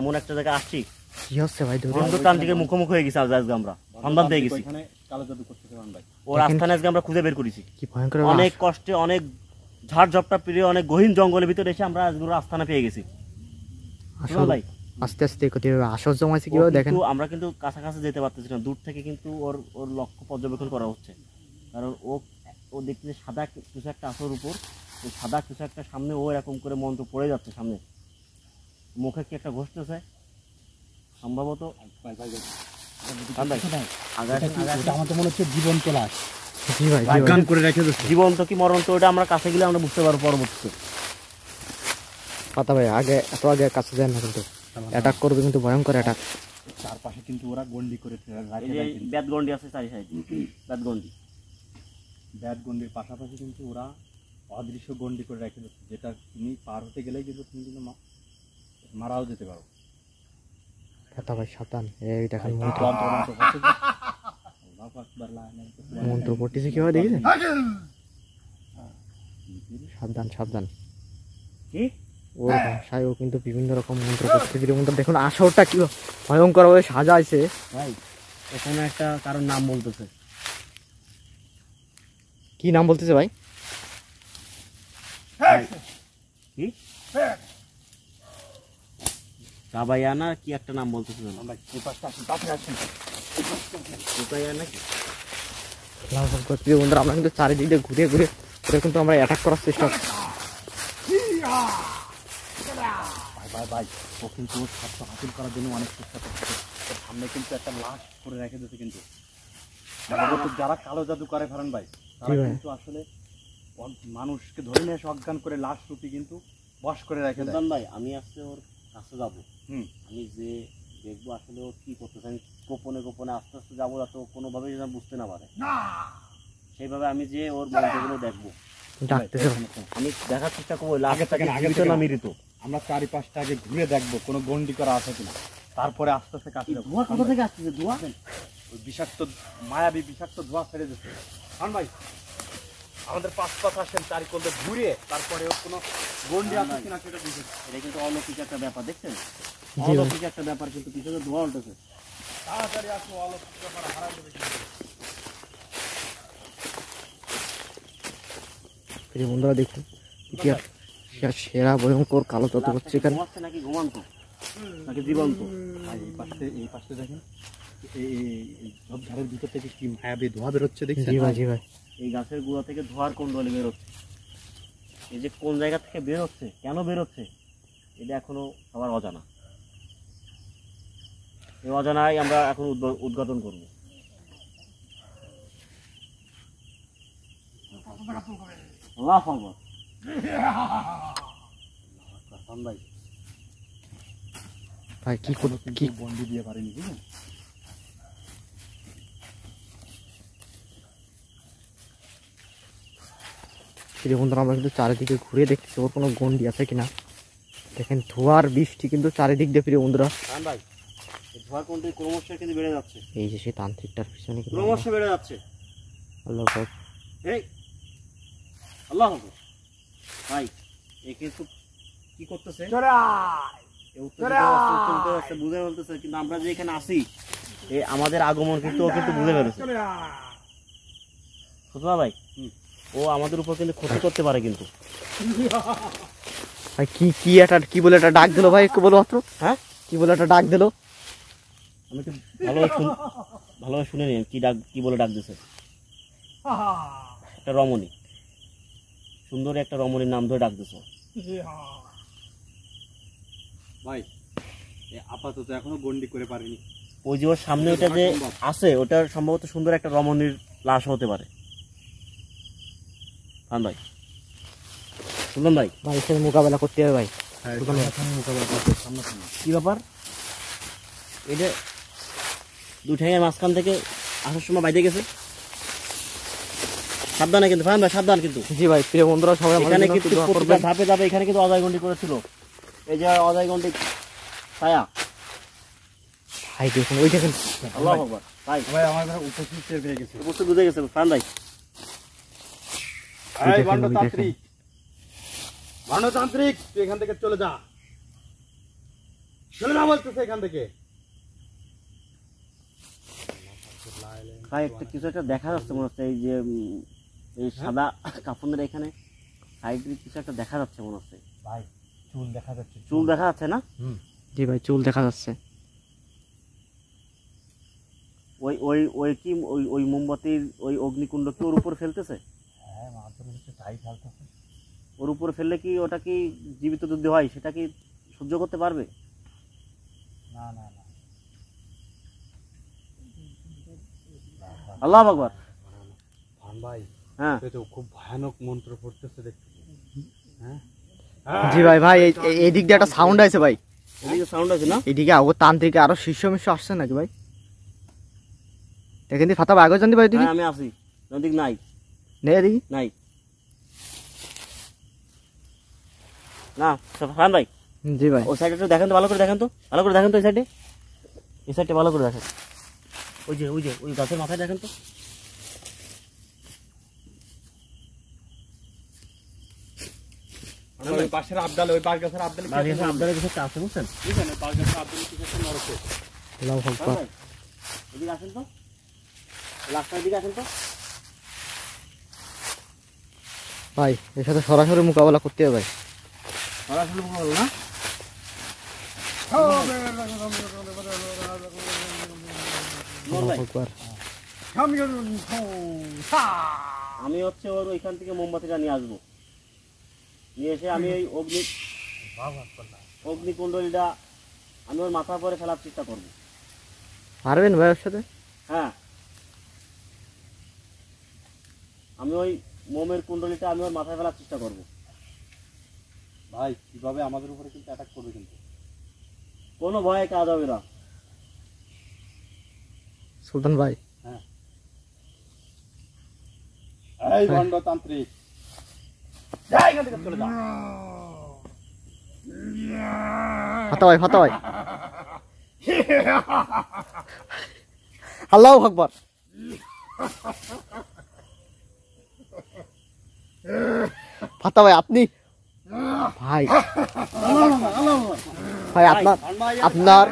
এমন একটা জায়গায় আসছি কি হচ্ছে ভাই অন্ধতান্ত্রিকের মুখমুখ হয়ে গেছি আজ আমরা সন্ধান পেয়ে গেছি এখানে আমরা খুঁজে বের করেছি অনেক কষ্টে অনেক ঝাড় ঝপটা পেরিয়ে অনেক গহীন জঙ্গলের ভিতরে এসে আমরা আজকে আস্থানা পেয়ে গেছি ভাই আস্তে আস্তে দেখেন আমরা কিন্তু কাছাকাছি যেতে পারতেছি না দূর থেকে কিন্তু ওর ওর লক্ষ্য পর্যবেক্ষণ করা হচ্ছে কারণ ও ও দেখতেছে সাদা কিছু একটা আসর উপর সাদা কিছু একটা সামনে ও এরকম করে মন্ত্র পড়ে যাচ্ছে সামনে মুখে কি একটা ঘষতেছে সম্ভবত আমার তো মনে হচ্ছে জীবন্ত লাশ জীবন্ত কি মরণ তো ওটা আমরা কাছে গেলে আমরা বুঝতে পারবো পরবর্তীতে পাতা ভাই আগে এত আগে কাছে যায় না কিন্তু অ্যাটাক করবে কিন্তু ভয়ঙ্কর অ্যাটাক চারপাশে কিন্তু ওরা গন্ডি করে ব্যাত গন্ডি আছে চারি সাইড ব্যাত গন্ডি ব্যাট গন্ডির পাশাপাশি কিন্তু ওরা অদৃশ্য গন্ডি করে রেখে দিচ্ছে যেটা তুমি পার হতে গেলেই কিন্তু তুমি কিন্তু মারাও যেতে পারো কথা ভাই সাবধান এই দেখেন মন্ত্র মন্ত্র পড়তেছে কি হয় দেখেছেন সাবধান সাবধান কি ও ভাষায় কিন্তু বিভিন্ন রকম মন্ত্র করতে মন্ত্র দেখুন আসরটা কি ভয়ঙ্কর ভাবে সাজাইছে ভাই ওখানে একটা কারোর নাম বলতেছে কি নাম বলতেছে ভাই কি কি একটা নাম অনেক চেষ্টা করছে সামনে কিন্তু একটা লাশ করে রেখে দিয়েছে কিন্তু মানে যারা কালো জাদু করে ফেরান ভাই তারা কিন্তু আসলে মানুষকে ধরে নিয়ে অজ্ঞান করে লাশ রুপি কিন্তু বস করে দেন ভাই আমি আসলে ওর কাছে যাব আমি যে দেখবো আসলে ও কি করতেছে আমি গোপনে গোপনে আস্তে আস্তে যাবো যাতে কোনোভাবেই যেন বুঝতে না পারে সেইভাবে আমি যে ওর মন্ত্রগুলো দেখবো আমি দেখার চেষ্টা করবো আগে না আমরা চারিপাশটা আগে ঘুরে দেখবো কোনো গন্ডি করা আছে কিনা তারপরে আস্তে আস্তে কাছে ধোয়া কোথা থেকে আসতেছে ধোয়া বিষাক্ত মায়াবী বিষাক্ত ধোয়া ছেড়ে দিচ্ছে ভাই আমাদের পাঁচ পাঁচ আসেন তার করলে ঘুরে তারপরে কোনো গন্ডি আছে কিনা সেটা দেখুন এটা কিন্তু অলৌকিক একটা ব্যাপার দেখছেন অলৌকিক একটা ব্যাপার কিন্তু পিছনে ধোয়া উঠেছে তাড়াতাড়ি আসো অলৌকিক ব্যাপার হারা যাবে বন্ধুরা দেখুন সেরা ভয়ঙ্কর কালো তত হচ্ছে এখানে নাকি ঘুমান্ত নাকি জীবন্ত আর এই পাশে এই পাশে দেখেন এই সব ঝাড়ের ভিতর থেকে কি মায়া বে ধোয়া বেরোচ্ছে দেখছেন এই গাছের গুঁড়া থেকে ধোয়ার কুণ্ডলি দলে বেরোচ্ছে এই যে কোন জায়গা থেকে বেরোচ্ছে কেন বেরোচ্ছে এটা এখনো সবার অজানা এই অজানাই আমরা এখন উদ্ঘাটন করব আল্লাহ ভাই ভাই কি কি দিয়ে পারিনি আমরা কিন্তু চারিদিকে ঘুরে দেখছি ওর কোনো গন্ডি আছে কিনা দেখেন ধোয়ার বৃষ্টি কিন্তু চারিদিক দিয়ে ফিরে বন্ধুরা এই যে সেই তান্ত্রিকটার পিছনে ক্রমশ বেড়ে যাচ্ছে আল্লাহ আল্লাহ ভাই কি করতেছে বুঝে ফেলতেছে কিন্তু আমরা যে এখানে আসি আমাদের আগমন কিন্তু ও কিন্তু বুঝে ফেলেছে সুতমা ভাই ও আমাদের উপর কিন্তু ক্ষতি করতে পারে কিন্তু ভাই কি কি একটা কি বলে একটা ডাক দিলো ভাই একটু বলো মাত্র হ্যাঁ কি বলে একটা ডাক দিলো আমি একটু ভালোভাবে শুন ভালোভাবে শুনে নিলাম কি ডাক কি বলে ডাক দিছে একটা রমণী সুন্দর একটা রমণীর নাম ধরে ডাক দিছে ভাই আপাতত এখনো গন্ডি করে ওই যে সামনে ওটা যে আছে ওটার সম্ভবত সুন্দর একটা রমণীর লাশ হতে পারে ভাই শুনলাম ভাই ভাই মোকাবেলা করতে হবে ভাই হ্যাঁ, ব্যাপার এটা দু মাঝখান থেকে আসার সময় বাইরে গেছে সাবধানে কিন্তু ফাহাম ভাই সাবধান কিন্তু জি ভাই প্রিয় বন্ধুরা সবাই এখানে কিন্তু ধাপে ধাপে এখানে কিন্তু অজয় গন্ডি করেছিল এই যে অদায়গন্ডিক ছায়া ভাই দেখুন ওই দেখুন আল্লাহ আকবার ভাই ভাই আমার ঘরে উপস্থিত টের পেয়ে গেছে উপস্থিত বুঝে গেছে ফান ভাই তুই এখান থেকে চলে যা চলে যা বলতেছে এখান থেকে ভাই একটা কিছু একটা দেখা যাচ্ছে মনে হচ্ছে এই যে এই হ্যাঁ। সাদা কাপড়ের এখানে সাইড কিছু একটা দেখা যাচ্ছে মনে হচ্ছে ভাই চুল দেখা যাচ্ছে চুল দেখা যাচ্ছে না জি ভাই চুল দেখা যাচ্ছে ওই ওই ওই কি ওই ওই মোমবাতির ওই অগ্নিকুণ্ড কি ওর উপর ফেলতেছে হ্যাঁ ওর উপর ফেললে কি ওটা কি জীবিত যদি হয় সেটা কি সহ্য করতে পারবে না না না আল্লাহ আকবার ভাই হ্যাঁ তো খুব ভয়ানক মন্ত্র পড়তেছে দেখছি হ্যাঁ জি ভাই ভাই এদিক দিয়ে একটা সাউন্ড আছে ভাই এদিকে সাউন্ড আছে না এদিকে আগো তান্ত্রিক আরো শিষ্য মিশ্য আসছে নাকি ভাই দেখেন ফাতা আগে জানতে ভাই তুমি হ্যাঁ, আমি আসি নদী নাই নেই নাই না ফান ভাই জি ভাই ওই সাইডে একটু দেখেন তো ভালো করে দেখেন তো ভালো করে দেখেন তো এই সাইডে এই সাইডে ভালো করে দেখেন ওই যে ওই যে ওই গাছের মাথায় দেখেন তো ওই পাশের ওই পাশ আছে কিছু ভাই এর সাথে সরাসরি মোকাবেলা করতে হবে ভাই সরাসরি আমি হচ্ছে ওর ওইখান থেকে মোমবাতিটা নিয়ে আসবো নিয়ে এসে আমি এই অগ্নি অগ্নিকুণ্ডলীটা আমি ওর মাথার পরে ফেলার চেষ্টা করব পারবেন ভাই ওর সাথে হ্যাঁ আমি ওই মোমের কুণ্ডলিটা আমি ওর মাথায় ফেলার চেষ্টা করব ভাই কীভাবে আমাদের উপরে কিন্তু অ্যাটাক করবে কিন্তু কোনো ভয়ে কাজ হবে না সুলতান ভাই হ্যাঁ এই ভণ্ডতান্ত্রিক হ্যাঁ। যা এখান আল্লাহ আকবর ফাতা ভাই আপনি ভাই ভাই আপনার আপনার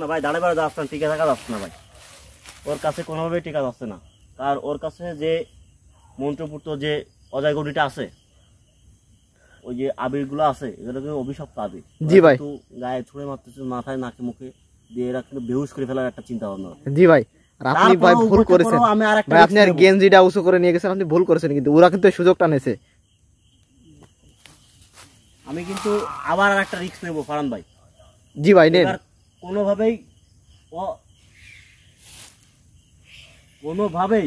না ভাই দাঁড়ে বেড়া যাচ্ছে না টিকে থাকা যাচ্ছে না ভাই ওর কাছে কোনোভাবেই টিকা যাচ্ছে না আর ওর কাছে যে মন্ত্রপুত্র যে অজয় আছে ওই যে আবিরগুলো আছে এগুলোকে কিন্তু পাবে জি ভাই তো গায়ে ছুঁড়ে মারতেছে মাথায় নাকে মুখে দিয়ে এরা কিন্তু বেহুশ করে ফেলার একটা চিন্তা ভাবনা জি ভাই আপনি ভাই ভুল করেছেন ভাই আপনি আর করে নিয়ে গেছেন আপনি ভুল করেছেন কিন্তু ওরা কিন্তু সুযোগটা নেছে আমি কিন্তু আবার আর একটা রিস্ক নেব ফারান ভাই জি ভাই নেন কোনো কোনোভাবেই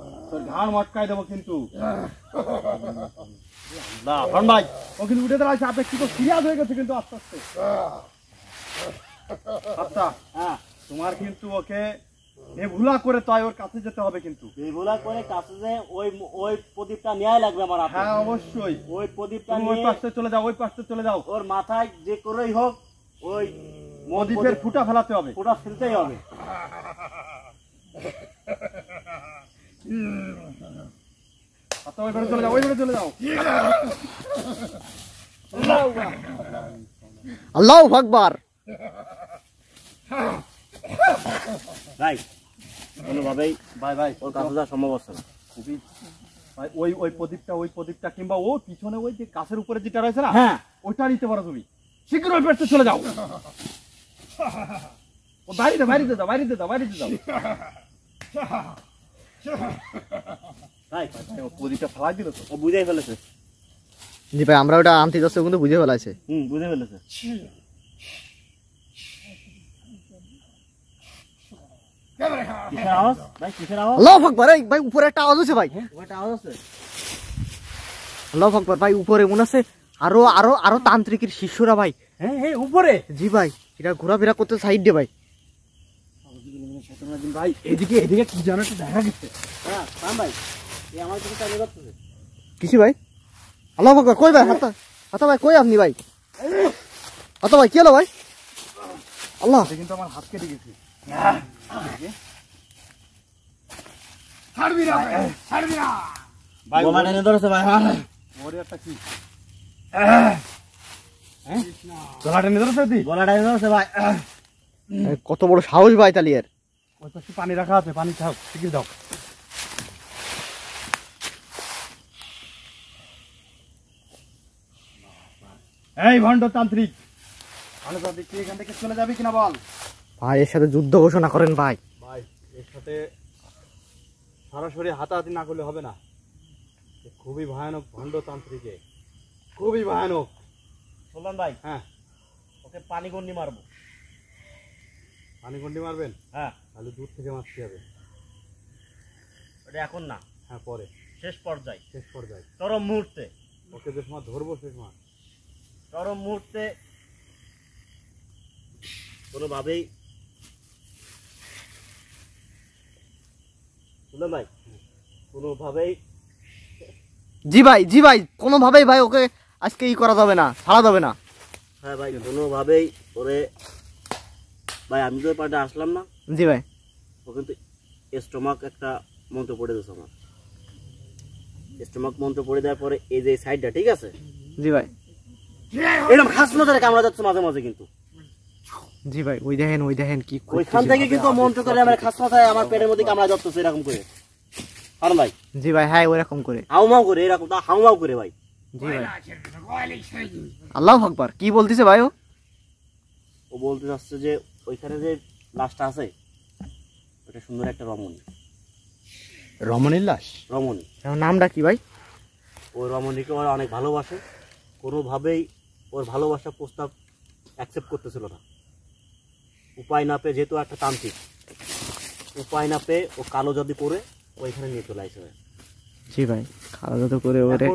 তোর ঘাড় মটকায় দেবো কিন্তু আল্লাহ ভাই ও কিন্তু উঠে দাঁড়াচ্ছে আপেক্ষিক সিরিয়াস হয়ে গেছে কিন্তু আস্তে আস্তে আচ্ছা, হ্যাঁ তোমার কিন্তু ওকে বেভুলা করে তাই ওর কাছে যেতে হবে কিন্তু বেভুলা করে কাছে যে ওই ওই প্রদীপটা নেওয়া লাগবে আমার হ্যাঁ অবশ্যই ওই প্রদীপটা নিয়ে ওই পাশে চলে যাও ওই পাশে চলে যাও ওর মাথায় যে করেই হোক ওই প্রদীপের ফুটা ফেলাতে হবে ফুটা ফেলতেই হবে ওই ওই আল্লাহ ভাই কোনোভাবেই ভাই ভাই ওর কাছে যাওয়া সম্ভব হচ্ছে না খুবই ওই ওই প্রদীপটা ওই প্রদীপটা কিংবা ও পিছনে ওই যে কাছের উপরে যেটা রয়েছে না হ্যাঁ ওইটা নিতে পারো তুমি শীঘ্র ওই পেটতে চলে যাও ও বাড়িতে বাড়িতে দাও বাড়িতে দাও বাড়িতে দাও আচ্ছা, জি ভাই আমরা ওটা আনতে কিন্তু বুঝে ফেলেছে ভাই একটা আছে ভাই ভাই উপরে হ্যাঁ, আছে আরো আরো আরো তান্ত্রিকের শিষ্যরা ভাই হ্যাঁ, হ্যাঁ, উপরে জি ভাই এটা ঘোরাফেরা করতে সাইড দে ভাই ভাই এদিকে কি একটা দেখা গেছে হ্যাঁ ভাই ভাই আল্লাহ কই ভাই হাতা ভাই কই আপনি ভাই হাতা ভাই ভাই আল্লাহ কিন্তু আমার হাত কেটে গেছে হ্যাঁ? কত বড় সাহস ভাই তালিয়ার ওই পানি রাখা আছে পানি খাও টিকিট দাও এই ভণ্ডতান্ত্রিক ভণ্ডতান্ত্রিক এখান থেকে চলে বল ভাই এর সাথে যুদ্ধ ঘোষণা করেন ভাই ভাই এর সাথে সরাসরি হাতাহাতি না করলে হবে না খুবই ভয়ানক তান্ত্রিক খুবই ভয়ানক বললাম ভাই হ্যাঁ ওকে পানি গন্ডি মারবো পানি গন্ডি মারবেন হ্যাঁ আলু দূর থেকে মারতে হবে ওটা এখন না হ্যাঁ পরে শেষ পর্যায়ে শেষ পর্যায়ে চরম মুহূর্তে ওকে বেশ মাছ ধরবো শেষ সময় চরম মুহূর্তে কোনোভাবেই শুনলেন ভাই কোনোভাবেই জি ভাই জি ভাই কোনোভাবেই ভাই ওকে আজকে ই করা যাবে না ছাড়া যাবে না হ্যাঁ ভাই কোনোভাবেই ওরে ভাই আমি তো পার্টে আসলাম না জি ভাই ও কিন্তু স্টমাক একটা মন্ত্র পড়ে দিয়েছে আমার স্টমাক মন্ত্র পড়ে দেওয়ার পরে এই যে সাইডটা ঠিক আছে জি ভাই এরকম খাস নজরে কামড়া যাচ্ছে মাঝে মাঝে কিন্তু জি ভাই ওই দেখেন ওই দেখেন কি ওইখান থেকে কিন্তু মন্ত্র করে আমার খাস মাথায় আমার পেটের মধ্যে কামড়া যাচ্ছে এরকম করে আর ভাই জি ভাই হ্যাঁ ওইরকম করে হাউমাউ করে এরকম তা হাউমাউ করে ভাই জি ভাই আল্লাহ আকবার কি বলতিছে ভাই ও ও বলতে চাচ্ছে যে ওইখানে যে লাশটা আছে ওটা সুন্দর একটা রমণী রমণীর লাশ রমণী নামটা কি ভাই ওই রমণীকে ওরা অনেক ভালোবাসে কোনোভাবেই ওর ভালোবাসা প্রস্তাব অ্যাকসেপ্ট করতেছিল না উপায় না পেয়ে যেহেতু একটা তান্ত্রিক উপায় না পেয়ে ও কালো যদি করে ওইখানে নিয়ে চলে আসে জি ভাই কালো যদি করে ওরে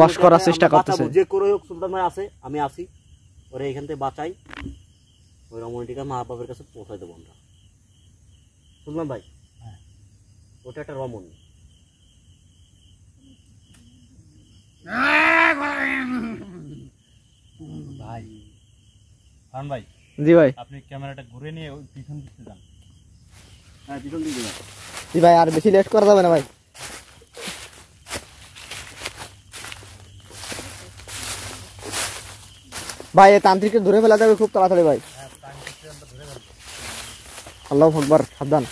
বস করার চেষ্টা করতেছে যে করে হোক সুলতান ভাই আছে আমি আসি ওরে এখান থেকে বাঁচাই ওই রমণীটিকে মা বাবার কাছে পৌঁছাই দেবো আমরা শুনলাম ভাই হ্যাঁ ওটা একটা রমণী ভাই হান ভাই জি ভাই আপনি ক্যামেরাটা ঘুরে নিয়ে ওই পিছন হ্যাঁ, যান জি ভাই আর বেশি করা যাবে না ভাই ভাই ধরে ফেলা যাবে খুব তাড়াতাড়ি ভাই আল্লাহ আকবর সাবধান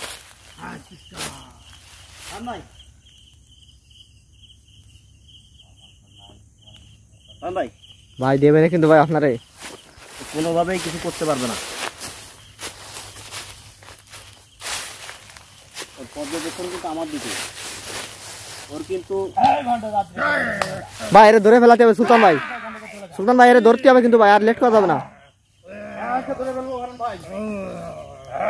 ভাই দেবে না কিন্তু ভাই আপনারে কোনোভাবেই কিছু করতে পারবে না পর্যবেক্ষণ কিন্তু আমার দিকে ভাই ধরে ফেলাতে হবে সুলতান ভাই সুলতান ভাই এর ধরতে হবে কিন্তু ভাই আর লেট করা যাবে না হ্যাঁ, জি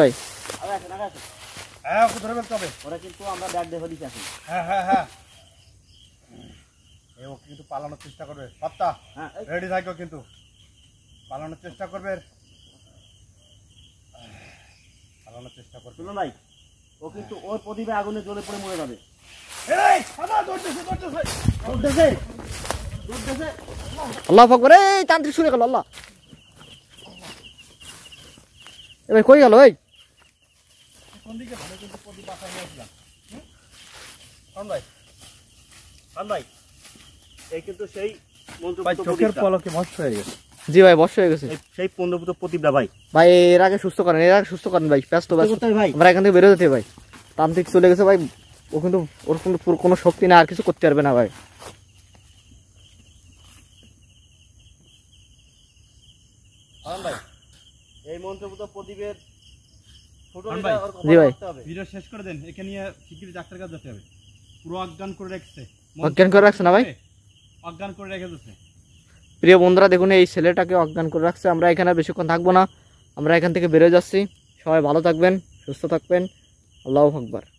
ভাই হ্যাঁ ওকে ওরা কিন্তু আমরা ব্যাগ হ্যাঁ হ্যাঁ হ্যাঁ কিন্তু পালানোর চেষ্টা করবে হ্যাঁ রেডি কিন্তু পালানোর চেষ্টা করবে পালানোর চেষ্টা করবে ভাই ও কিন্তু ওর প্রদীপে আগুনে জ্বলে পড়ে মরে যাবে আল্লাহ ফকর এই তান্ত্রিক শুনে গেল আল্লাহ এবার কই গেল জি ভাই বস হয়ে গেছে সেই পনেরো প্রদীপটা ভাই ভাই এর আগে সুস্থ করেন এর আগে সুস্থ করেন ভাই ব্যস্ত ব্যস্ত আমরা এখান থেকে বেরোতে ভাই তান্ত্রিক চলে গেছে ভাই ও কিন্তু ওর কিন্তু কোনো শক্তি না আর কিছু করতে পারবে না ভাই এই প্রদীপের পুরো অজ্ঞান করে রাখছে অজ্ঞান করে রাখছে না ভাই হ্যাঁ, অজ্ঞান প্রিয় বন্ধুরা দেখুন এই ছেলেটাকে অজ্ঞান করে রাখছে আমরা এখানে বেশিক্ষণ থাকবো না আমরা এখান থেকে বেরোয় যাচ্ছি সবাই ভালো থাকবেন সুস্থ থাকবেন আল্লাহ আকবর